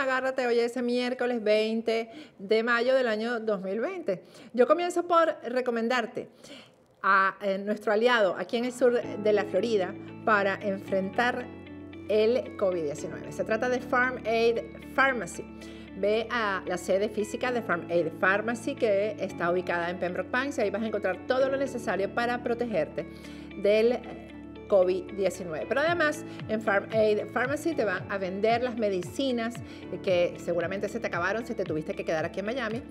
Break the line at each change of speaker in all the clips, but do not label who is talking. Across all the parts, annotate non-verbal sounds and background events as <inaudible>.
Agárrate, hoy ese miércoles 20 de mayo del año 2020. Yo comienzo por recomendarte a eh, nuestro aliado aquí en el sur de la Florida para enfrentar el COVID-19. Se trata de Farm Aid Pharmacy. Ve a la sede física de Farm Aid Pharmacy que está ubicada en Pembroke Pines y ahí vas a encontrar todo lo necesario para protegerte del COVID-19. Pero además en FarmAid Pharmacy te van a vender las medicinas que seguramente se te acabaron si te tuviste que quedar aquí en Miami,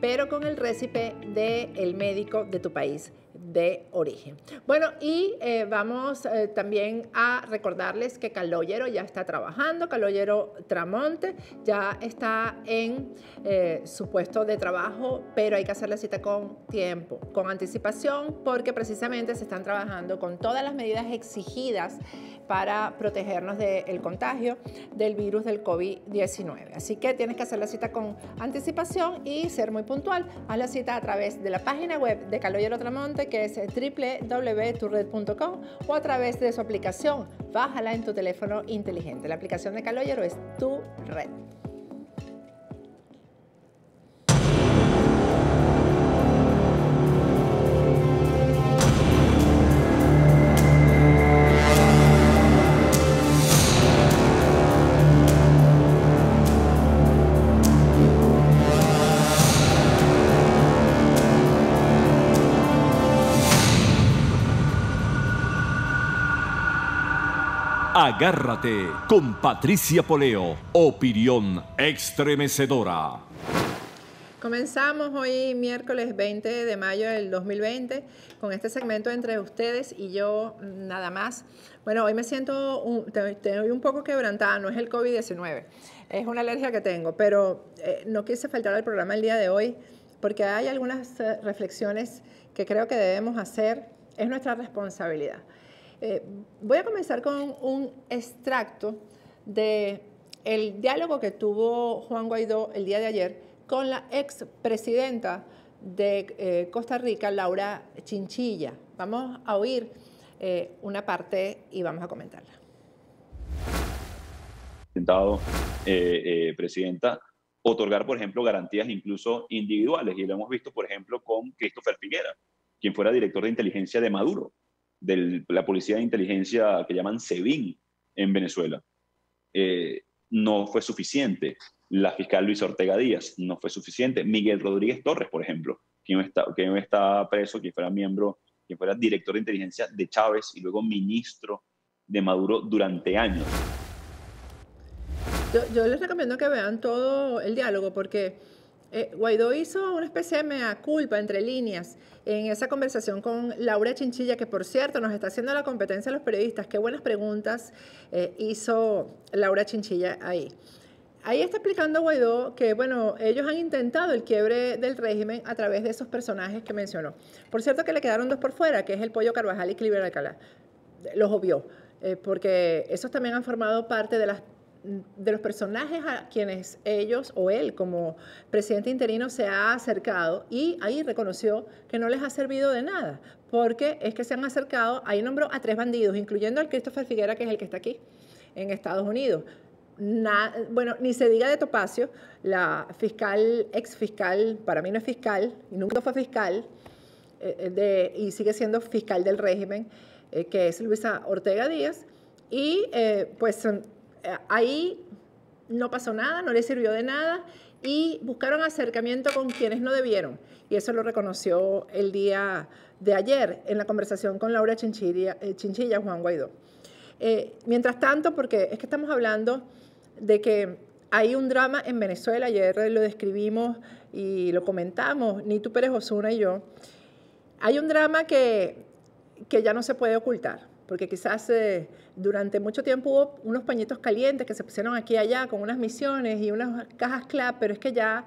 pero con el récipe del médico de tu país de origen. Bueno, y eh, vamos eh, también a recordarles que Caloyero ya está trabajando, Caloyero Tramonte ya está en eh, su puesto de trabajo, pero hay que hacer la cita con tiempo, con anticipación, porque precisamente se están trabajando con todas las medidas exigidas para protegernos del contagio del virus del COVID-19. Así que tienes que hacer la cita con anticipación y ser muy puntual. Haz la cita a través de la página web de Caloyero Tramonte que es www.tured.com o a través de su aplicación. Bájala en tu teléfono inteligente. La aplicación de Caloyero es tu red. Agárrate con Patricia Poleo, opinión extremecedora. Comenzamos hoy miércoles 20 de mayo del 2020 con este segmento entre ustedes y yo nada más. Bueno, hoy me siento un, un poco quebrantada, no es el COVID-19, es una alergia que tengo, pero eh, no quise faltar al programa el día de hoy porque hay algunas eh, reflexiones que creo que debemos hacer. Es nuestra responsabilidad. Eh, voy a comenzar con un extracto de el diálogo que tuvo Juan Guaidó el día de ayer con la ex presidenta de eh, Costa Rica, Laura Chinchilla. Vamos a oír eh, una parte y vamos a comentarla. Intentado, presidenta, otorgar, por ejemplo, garantías incluso individuales, y lo hemos visto, por ejemplo, con Christopher Figuera, quien fuera director de inteligencia de Maduro de la Policía de Inteligencia que llaman SEBIN en Venezuela. Eh, no fue suficiente. La fiscal Luis Ortega Díaz no fue suficiente. Miguel Rodríguez Torres, por ejemplo, quien está, quien está preso, que fuera miembro, que fuera director de inteligencia de Chávez y luego ministro de Maduro durante años. Yo, les recomiendo que vean todo el diálogo porque eh, Guaidó hizo una especie de mea culpa entre líneas en esa conversación con Laura Chinchilla, que por cierto nos está haciendo la competencia a los periodistas. Qué buenas preguntas eh, hizo Laura Chinchilla ahí. Ahí está explicando Guaidó que, bueno, ellos han intentado el quiebre del régimen a través de esos personajes que mencionó. Por cierto que le quedaron dos por fuera, que es el Pollo Carvajal y Cliver Alcalá. Los obvió, eh, porque esos también han formado parte de las de los personajes a quienes ellos o él como presidente interino se ha acercado y ahí reconoció que no les ha servido de nada, porque es que se han acercado, ahí nombró a tres bandidos, incluyendo al Christopher Figuera, que es el que está aquí, en Estados Unidos. bueno, ni se diga de Topacio, la fiscal, ex fiscal, para mí no es fiscal, nunca fue fiscal, eh, eh, y sigue siendo fiscal del régimen, eh, que es Luisa Ortega Díaz, y pues eh, ahí no pasó nada, no le sirvió de nada y buscaron acercamiento con quienes no debieron. Y eso lo reconoció el día de ayer en la conversación con Laura Chinchilla, eh, Chinchilla Juan Guaidó. Eh, mientras tanto, porque es que estamos hablando de que hay un drama en Venezuela, ayer lo describimos y lo comentamos, Nitu Pérez Osuna y yo, hay un drama que, que ya no se puede ocultar porque quizás eh, durante mucho tiempo hubo unos pañitos calientes que se pusieron aquí y allá con unas misiones y unas cajas clap, pero es que ya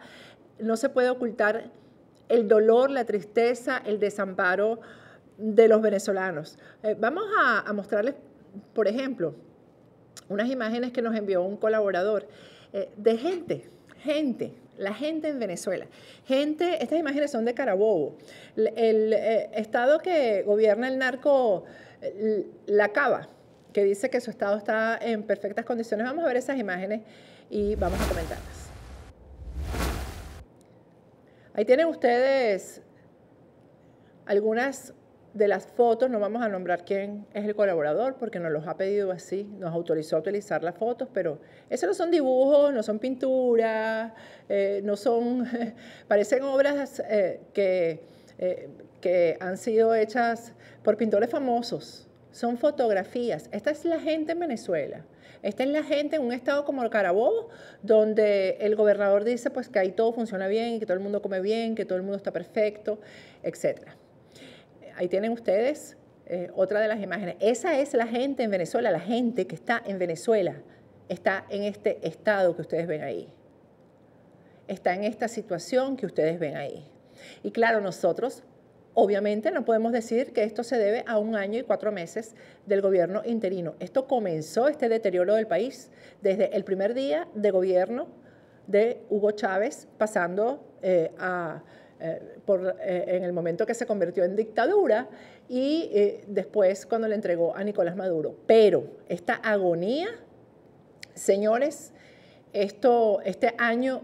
no se puede ocultar el dolor, la tristeza, el desamparo de los venezolanos. Eh, vamos a, mostrarles, por ejemplo, unas imágenes que nos envió un colaborador eh, de gente, gente, la gente en Venezuela. Gente, estas imágenes son de Carabobo, el, estado que gobierna el narco la cava, que dice que su estado está en perfectas condiciones. Vamos a ver esas imágenes y vamos a comentarlas. Ahí tienen ustedes algunas de las fotos, no vamos a nombrar quién es el colaborador porque nos los ha pedido así, nos autorizó a utilizar las fotos, pero esos no son dibujos, no son pinturas, eh, no son, <laughs> parecen obras eh, que eh, que han sido hechas por pintores famosos. Son fotografías. Esta es la gente en Venezuela. Esta es la gente en un estado como el Carabobo, donde el gobernador dice pues que ahí todo funciona bien, que todo el mundo come bien, que todo el mundo está perfecto, etc. Ahí tienen ustedes eh, otra de las imágenes. Esa es la gente en Venezuela, la gente que está en Venezuela, está en este estado que ustedes ven ahí. Está en esta situación que ustedes ven ahí. Y claro, nosotros Obviamente no podemos decir que esto se debe a un año y cuatro meses del gobierno interino. Esto comenzó este deterioro del país desde el primer día de gobierno de Hugo Chávez, pasando eh, eh, por, eh, en el momento que se convirtió en dictadura y después cuando le entregó a Nicolás Maduro. Pero esta agonía, señores, esto, este año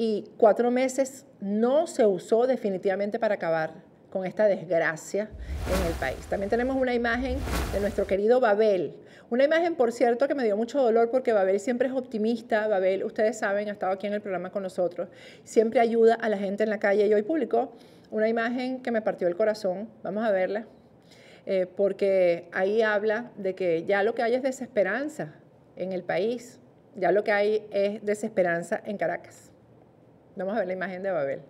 y cuatro meses no se usó definitivamente para acabar con esta desgracia en el país. También tenemos una imagen de nuestro querido Babel. Una imagen, por cierto, que me dio mucho dolor porque Babel siempre es optimista. Babel, ustedes saben, ha estado aquí en el programa con nosotros. Siempre ayuda a la gente en la calle y hoy publicó una imagen que me partió el corazón. Vamos a verla. Eh, porque ahí habla de que ya lo que hay es desesperanza en el país. Ya lo que hay es desesperanza en Caracas. Vamos a ver la imagen de Babel.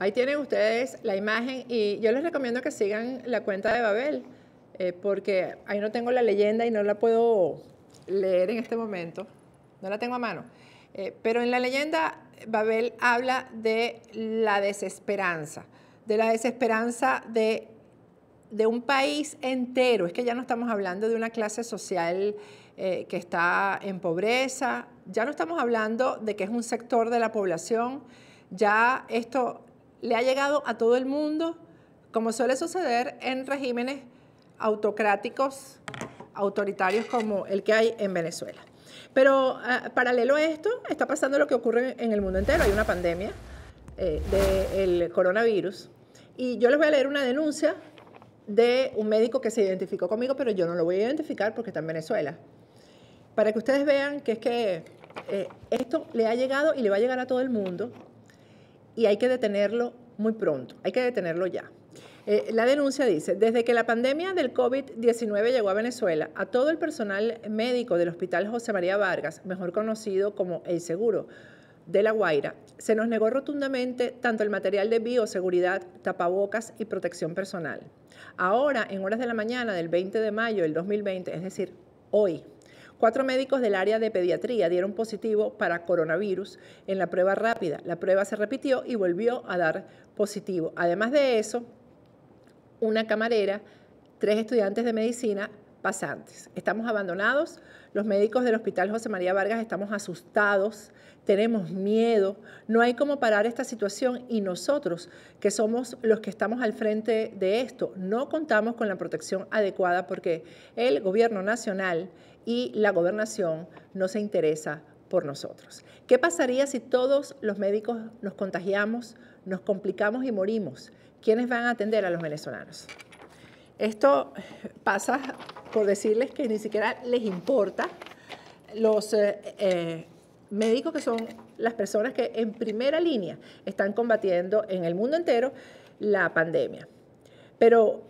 Ahí tienen ustedes la imagen y yo les recomiendo que sigan la cuenta de Babel, eh, porque ahí no tengo la leyenda y no la puedo leer en este momento, no la tengo a mano. Eh, pero en la leyenda Babel habla de la desesperanza, de la desesperanza de, de, un país entero. Es que ya no estamos hablando de una clase social eh, que está en pobreza, ya no estamos hablando de que es un sector de la población, ya esto le ha llegado a todo el mundo, como suele suceder en regímenes autocráticos, autoritarios como el que hay en Venezuela. Pero ah, paralelo a esto, está pasando lo que ocurre en el mundo entero. Hay una pandemia eh, del coronavirus. Y yo les voy a leer una denuncia de un médico que se identificó conmigo, pero yo no lo voy a identificar porque está en Venezuela. Para que ustedes vean que es que eh, esto le ha llegado y le va a llegar a todo el mundo y hay que detenerlo muy pronto, hay que detenerlo ya. Eh, la denuncia dice, desde que la pandemia del COVID-19 llegó a Venezuela, a todo el personal médico del Hospital José María Vargas, mejor conocido como El Seguro, de La Guaira, se nos negó rotundamente tanto el material de bioseguridad, tapabocas y protección personal. Ahora, en horas de la mañana del 20 de mayo del 2020, es decir, hoy, Cuatro médicos del área de pediatría dieron positivo para coronavirus en la prueba rápida. La prueba se repitió y volvió a dar positivo. Además de eso, una camarera, tres estudiantes de medicina, pasantes. Estamos abandonados, los médicos del Hospital José María Vargas estamos asustados, tenemos miedo, no hay cómo parar esta situación y nosotros, que somos los que estamos al frente de esto, no contamos con la protección adecuada porque el gobierno nacional y la gobernación no se interesa por nosotros. ¿Qué pasaría si todos los médicos nos contagiamos, nos complicamos y morimos? ¿Quiénes van a atender a los venezolanos? Esto pasa por decirles que ni siquiera les importa los eh, eh, médicos que son las personas que en primera línea están combatiendo en el mundo entero la pandemia. Pero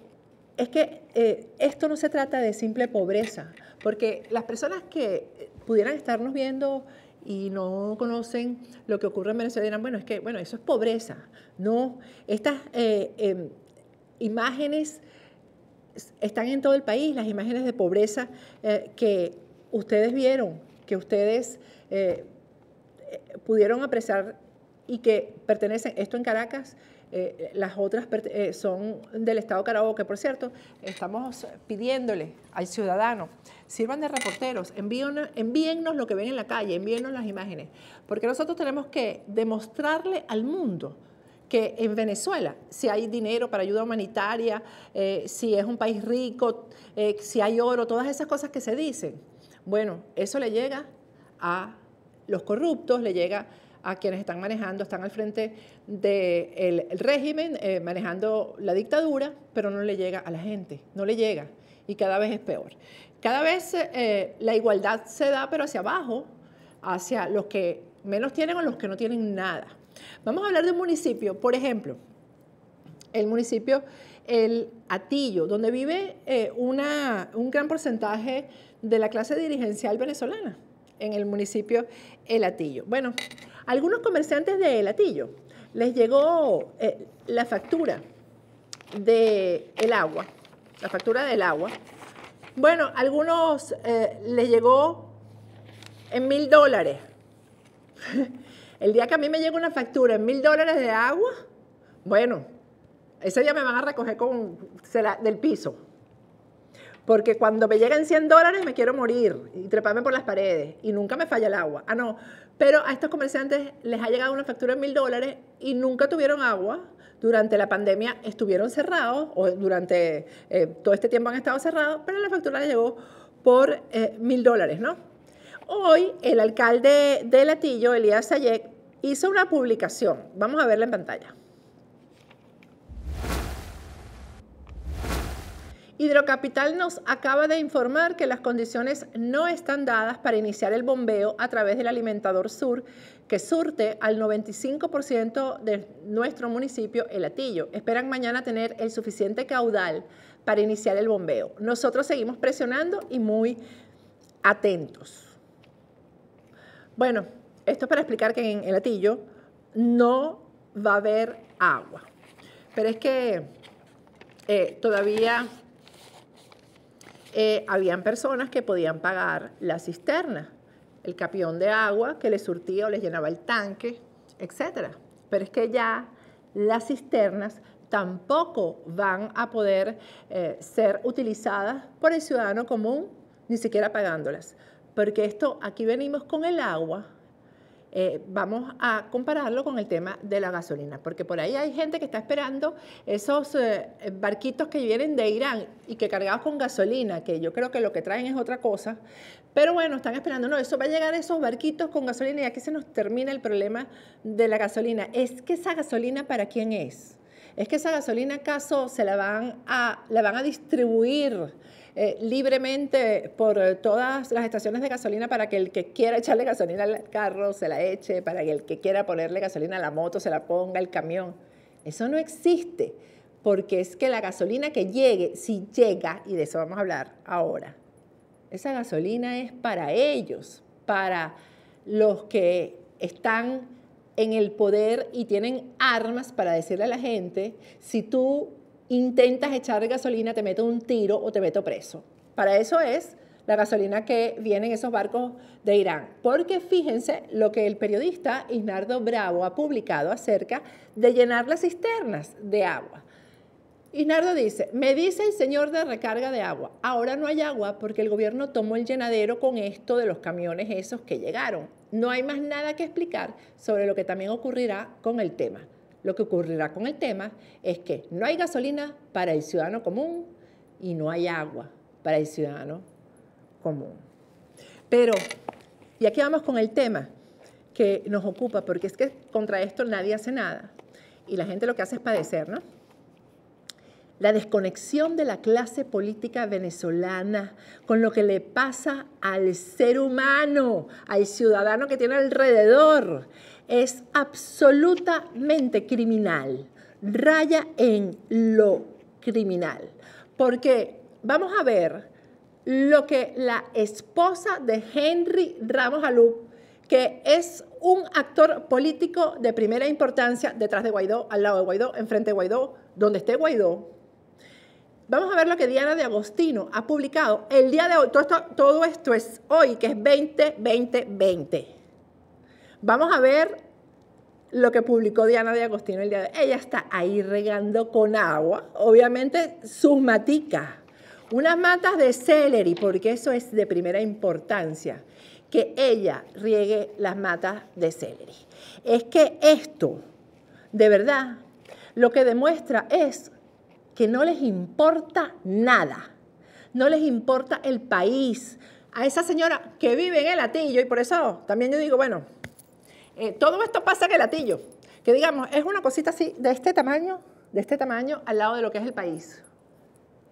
es que eh, esto no se trata de simple pobreza, porque las personas que eh, pudieran estarnos viendo y no conocen lo que ocurre en Venezuela dirán, bueno, es que bueno, eso es pobreza. No, estas eh, em, imágenes están en todo el país, las imágenes de pobreza eh, que ustedes vieron, que ustedes pudieron apreciar y que pertenecen, esto en Caracas, eh, las otras eh, son del Estado Carabobo, que por cierto, estamos pidiéndole al ciudadano, sirvan de reporteros, envíennos, lo que ven en la calle, envíennos las imágenes, porque nosotros tenemos que demostrarle al mundo que en Venezuela, si hay dinero para ayuda humanitaria, eh, si es un país rico, si hay oro, todas esas cosas que se dicen, bueno, eso le llega a los corruptos, le llega a quienes están manejando, están al frente del régimen, eh, manejando la dictadura, pero no le llega a la gente, no le llega y cada vez es peor. Cada vez eh, la igualdad se da, pero hacia abajo, hacia los que menos tienen o los que no tienen nada. Vamos a hablar de un municipio, por ejemplo, el municipio El Atillo, donde vive eh, un gran porcentaje de la clase dirigencial venezolana, en el municipio El Atillo. Bueno, algunos comerciantes de Latillo les llegó eh, la factura del agua, la factura del agua. Bueno, algunos eh, les llegó en mil dólares. <laughs> El día que a mí me llegó una factura en mil dólares de agua, bueno, ese día me van a recoger con, del piso. Porque cuando me llegan 100 dólares me quiero morir y treparme por las paredes y nunca me falla el agua. Ah, no. Pero a estos comerciantes les ha llegado una factura de $1,000 dólares y nunca tuvieron agua. Durante la pandemia estuvieron cerrados o durante eh, todo este tiempo han estado cerrados, pero la factura les llegó por eh, mil dólares, ¿no? Hoy el alcalde de Latillo, Elías Sayek, hizo una publicación. Vamos a verla en pantalla. Hidrocapital nos acaba de informar que las condiciones no están dadas para iniciar el bombeo a través del alimentador sur que surte al 95% de nuestro municipio El Atillo. Esperan mañana tener el suficiente caudal para iniciar el bombeo. Nosotros seguimos presionando y muy atentos. Bueno, esto es para explicar que en El Atillo no va a haber agua. Pero es que eh, todavía eh, habían personas que podían pagar la cisterna, el capión de agua que les surtía o les llenaba el tanque, etc. Pero es que ya las cisternas tampoco van a poder eh, ser utilizadas por el ciudadano común, ni siquiera pagándolas. Porque esto, aquí venimos con el agua eh, vamos a compararlo con el tema de la gasolina, porque por ahí hay gente que está esperando esos eh, barquitos que vienen de Irán y que cargados con gasolina, que yo creo que lo que traen es otra cosa, pero bueno, están esperando, no, eso va a llegar esos barquitos con gasolina y aquí se nos termina el problema de la gasolina. Es que esa gasolina para quién es? Es que esa gasolina acaso se la van a, la van a distribuir eh, libremente por eh, todas las estaciones de gasolina para que el que quiera echarle gasolina al carro se la eche, para que el que quiera ponerle gasolina a la moto se la ponga, el camión. Eso no existe, porque es que la gasolina que llegue, si llega, y de eso vamos a hablar ahora, esa gasolina es para ellos, para los que están en el poder y tienen armas para decirle a la gente, si tú intentas echar gasolina, te meto un tiro o te meto preso. Para eso es la gasolina que viene en esos barcos de Irán. Porque fíjense lo que el periodista Isnardo Bravo ha publicado acerca de llenar las cisternas de agua. Isnardo dice, me dice el señor de recarga de agua, ahora no hay agua porque el gobierno tomó el llenadero con esto de los camiones esos que llegaron. No hay más nada que explicar sobre lo que también ocurrirá con el tema. Lo que ocurrirá con el tema es que no hay gasolina para el ciudadano común y no hay agua para el ciudadano común. Pero, y aquí vamos con el tema que nos ocupa, porque es que contra esto nadie hace nada y la gente lo que hace es padecer, ¿no? La desconexión de la clase política venezolana con lo que le pasa al ser humano, al ciudadano que tiene alrededor es absolutamente criminal, raya en lo criminal, porque vamos a ver lo que la esposa de Henry Ramos Alú, que es un actor político de primera importancia detrás de Guaidó, al lado de Guaidó, enfrente de Guaidó, donde esté Guaidó. Vamos a ver lo que Diana de Agostino ha publicado el día de hoy. Todo esto, es hoy, que es 2020 20. Vamos a ver lo que publicó Diana de Agostino el día de hoy. Ella está ahí regando con agua, obviamente sus maticas, unas matas de celery, porque eso es de primera importancia, que ella riegue las matas de celery. Es que esto, de verdad, lo que demuestra es que no les importa nada, no les importa el país. A esa señora que vive en el atillo y por eso también yo digo, bueno, eh, todo esto pasa en el latillo, que digamos, es una cosita así, de este tamaño, de este tamaño, al lado de lo que es el país.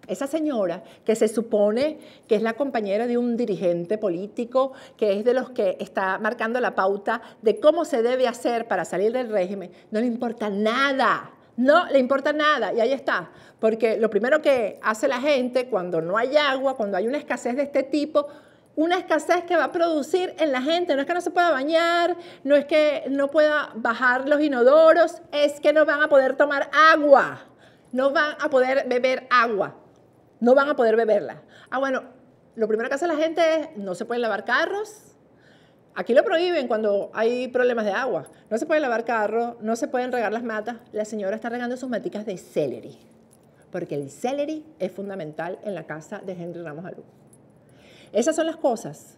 Esa señora que se supone que es la compañera de un dirigente político, que es de los que está marcando la pauta de cómo se debe hacer para salir del régimen, no le importa nada, no le importa nada. Y ahí está, porque lo primero que hace la gente cuando no hay agua, cuando hay una escasez de este tipo, una escasez que va a producir en la gente. No es que no se pueda bañar, no es que no pueda bajar los inodoros, es que no van a poder tomar agua, no van a poder beber agua, no van a poder beberla. Ah, bueno, lo primero que hace la gente es no se pueden lavar carros. Aquí lo prohíben cuando hay problemas de agua. No se pueden lavar carros, no se pueden regar las matas. La señora está regando sus maticas de celery, porque el celery es fundamental en la casa de Henry Ramos Alú. Esas son las cosas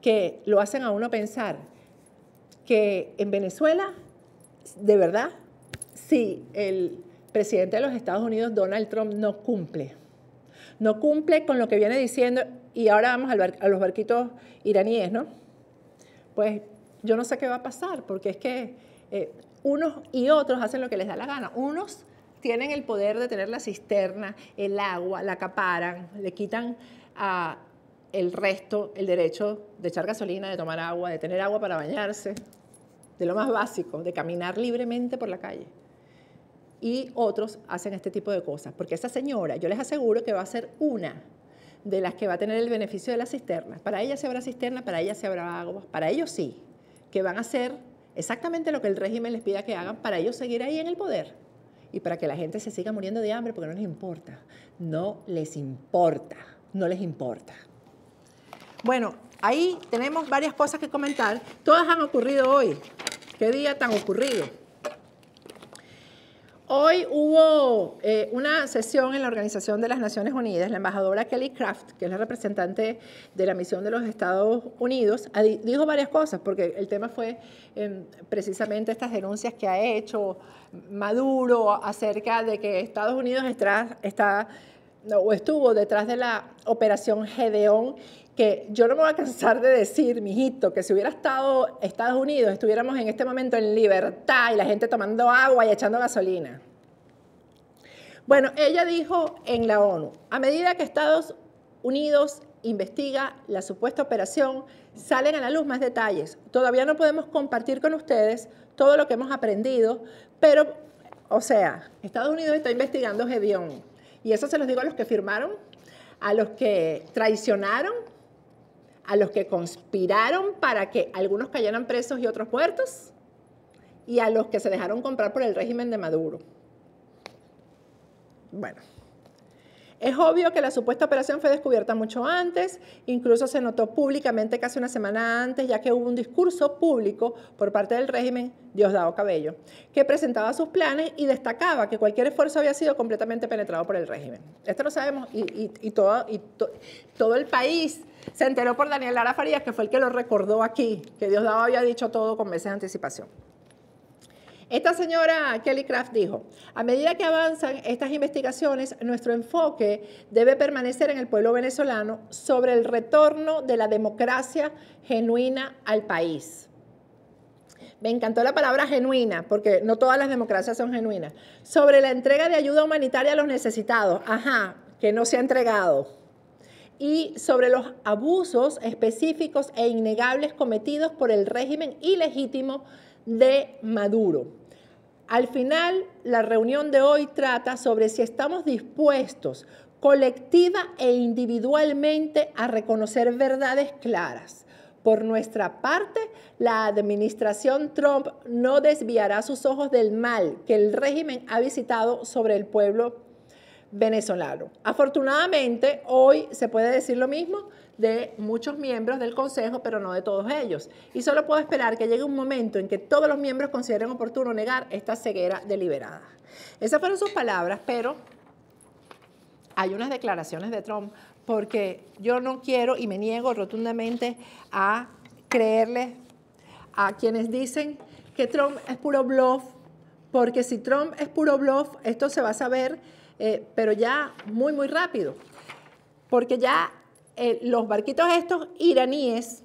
que lo hacen a uno pensar que en Venezuela, de verdad, si el presidente de los Estados Unidos, Donald Trump, no cumple, no cumple con lo que viene diciendo, y ahora vamos a los barquitos iraníes, ¿no? Pues yo no sé qué va a pasar, porque es que eh, unos y otros hacen lo que les da la gana. Unos tienen el poder de tener la cisterna, el agua, la acaparan, le quitan a el resto, el derecho de echar gasolina, de tomar agua, de tener agua para bañarse, de lo más básico, de caminar libremente por la calle. Y otros hacen este tipo de cosas, porque esa señora, yo les aseguro que va a ser una de las que va a tener el beneficio de las cisternas. Para ella se habrá cisterna, para ella se habrá agua, para ellos sí, que van a hacer exactamente lo que el régimen les pida que hagan para ellos seguir ahí en el poder y para que la gente se siga muriendo de hambre porque no les importa, no les importa, no les importa. Bueno, ahí tenemos varias cosas que comentar. Todas han ocurrido hoy. Qué día tan ocurrido. Hoy hubo eh, una sesión en la Organización de las Naciones Unidas. La embajadora Kelly Kraft, que es la representante de la misión de los Estados Unidos, dijo varias cosas, porque el tema fue em, precisamente estas denuncias que ha hecho Maduro acerca de que Estados Unidos está, o estuvo detrás de la operación Gedeón que yo no me voy a cansar de decir, mijito, que si hubiera estado Estados Unidos, estuviéramos en este momento en libertad y la gente tomando agua y echando gasolina. Bueno, ella dijo en la ONU, a medida que Estados Unidos investiga la supuesta operación, salen a la luz más detalles. Todavía no podemos compartir con ustedes todo lo que hemos aprendido, pero, o sea, Estados Unidos está investigando Gedeón. Y eso se los digo a los que firmaron, a los que traicionaron a los que conspiraron para que algunos cayeran presos y otros muertos, y a los que se dejaron comprar por el régimen de Maduro. Bueno, es obvio que la supuesta operación fue descubierta mucho antes, incluso se notó públicamente casi una semana antes, ya que hubo un discurso público por parte del régimen Diosdado Cabello, que presentaba sus planes y destacaba que cualquier esfuerzo había sido completamente penetrado por el régimen. Esto lo sabemos y, y todo el país se enteró por Daniel Lara Farías, que fue el que lo recordó aquí, que Diosdado había dicho todo con meses de anticipación. Esta señora Kelly Craft dijo, a medida que avanzan estas investigaciones, nuestro enfoque debe permanecer en el pueblo venezolano sobre el retorno de la democracia genuina al país. Me encantó la palabra genuina, porque no todas las democracias son genuinas. Sobre la entrega de ayuda humanitaria a los necesitados. Ajá, que no se ha entregado y sobre los abusos específicos e innegables cometidos por el régimen ilegítimo de Maduro. Al final, la reunión de hoy trata sobre si estamos dispuestos colectiva e individualmente a reconocer verdades claras. Por nuestra parte, la administración Trump no desviará sus ojos del mal que el régimen ha visitado sobre el pueblo venezolano. Afortunadamente, hoy se puede decir lo mismo de muchos miembros del Consejo, pero no de todos ellos. Y solo puedo esperar que llegue un momento en que todos los miembros consideren oportuno negar esta ceguera deliberada. Esas fueron sus palabras, pero hay unas declaraciones de Trump, porque yo no quiero y me niego rotundamente a creerle a quienes dicen que Trump es puro bluff, porque si Trump es puro bluff, esto se va a saber eh, pero ya muy, muy rápido, porque ya eh, los barquitos estos iraníes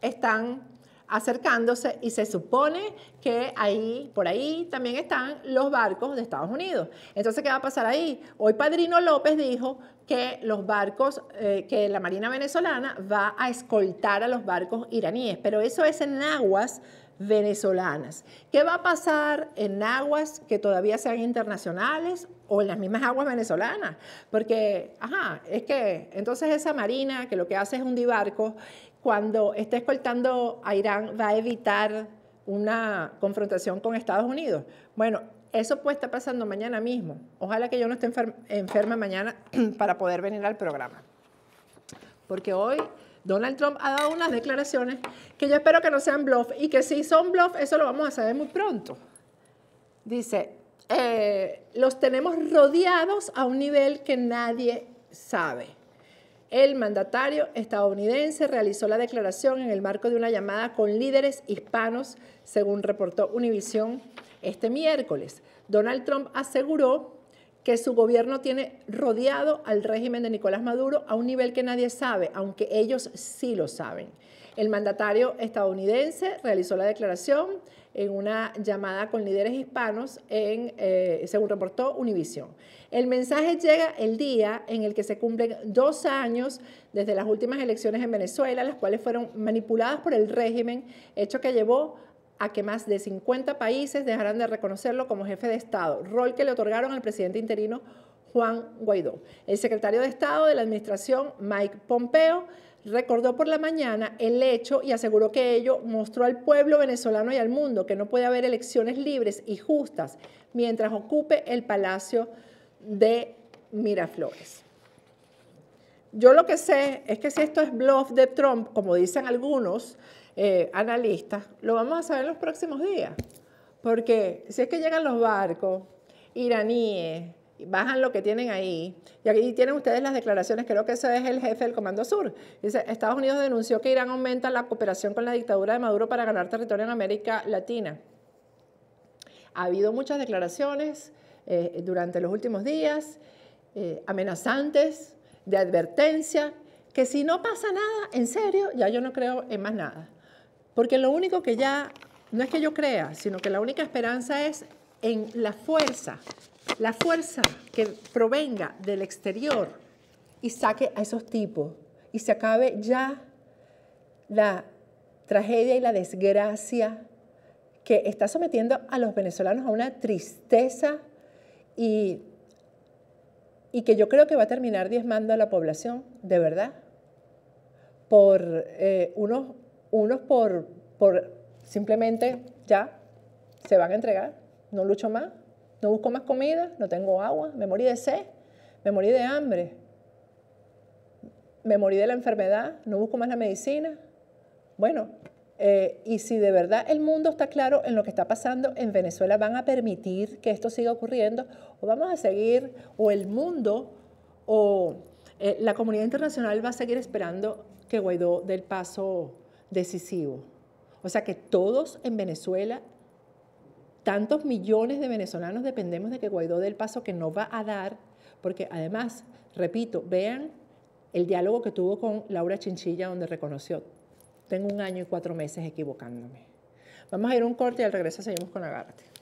están acercándose y se supone que ahí, por ahí también están los barcos de Estados Unidos. Entonces, ¿qué va a pasar ahí? Hoy Padrino López dijo que los barcos, eh, que la Marina venezolana va a escoltar a los barcos iraníes, pero eso es en aguas venezolanas. ¿Qué va a pasar en aguas que todavía sean internacionales o en las mismas aguas venezolanas, porque, ajá, es que entonces esa marina que lo que hace es un dibarco, cuando esté escoltando a Irán va a evitar una confrontación con Estados Unidos. Bueno, eso puede estar pasando mañana mismo. Ojalá que yo no esté enferma mañana <clears throat> para poder venir al programa. Porque hoy Donald Trump ha dado unas declaraciones que yo espero que no sean bluff y que si son bluff, eso lo vamos a saber muy pronto. Dice, eh, los tenemos rodeados a un nivel que nadie sabe. El mandatario estadounidense realizó la declaración en el marco de una llamada con líderes hispanos, según reportó Univision este miércoles. Donald Trump aseguró que su gobierno tiene rodeado al régimen de Nicolás Maduro a un nivel que nadie sabe, aunque ellos sí lo saben. El mandatario estadounidense realizó la declaración en una llamada con líderes hispanos, en, eh, según reportó Univisión. El mensaje llega el día en el que se cumplen dos años desde las últimas elecciones en Venezuela, las cuales fueron manipuladas por el régimen, hecho que llevó a que más de 50 países dejaran de reconocerlo como jefe de Estado, rol que le otorgaron al presidente interino Juan Guaidó. El secretario de Estado de la Administración, Mike Pompeo, Recordó por la mañana el hecho y aseguró que ello mostró al pueblo venezolano y al mundo que no puede haber elecciones libres y justas mientras ocupe el Palacio de Miraflores. Yo lo que sé es que si esto es bluff de Trump, como dicen algunos eh, analistas, lo vamos a saber en los próximos días. Porque si es que llegan los barcos iraníes, bajan lo que tienen ahí. Y aquí tienen ustedes las declaraciones, creo que ese es el jefe del Comando Sur. Dice, Estados Unidos denunció que Irán aumenta la cooperación con la dictadura de Maduro para ganar territorio en América Latina. Ha habido muchas declaraciones eh, durante los últimos días, eh, amenazantes, de advertencia, que si no pasa nada, en serio, ya yo no creo en más nada. Porque lo único que ya, no es que yo crea, sino que la única esperanza es en la fuerza la fuerza que provenga del exterior y saque a esos tipos y se acabe ya la tragedia y la desgracia que está sometiendo a los venezolanos a una tristeza y, y que yo creo que va a terminar diezmando a la población, de verdad, por eh, unos, unos por, por simplemente ya se van a entregar, no lucho más, no busco más comida, no tengo agua, me morí de sed, me morí de hambre, me morí de la enfermedad, no busco más la medicina. Bueno, eh, y si de verdad el mundo está claro en lo que está pasando en Venezuela, ¿van a permitir que esto siga ocurriendo? ¿O vamos a seguir, o el mundo, o eh, la comunidad internacional va a seguir esperando que Guaidó dé el paso decisivo? O sea que todos en Venezuela tantos millones de venezolanos dependemos de que Guaidó dé el paso que no va a dar, porque además, repito, vean el diálogo que tuvo con Laura Chinchilla, donde reconoció, tengo un año y cuatro meses equivocándome. Vamos a ir a un corte y al regreso seguimos con Agárrate.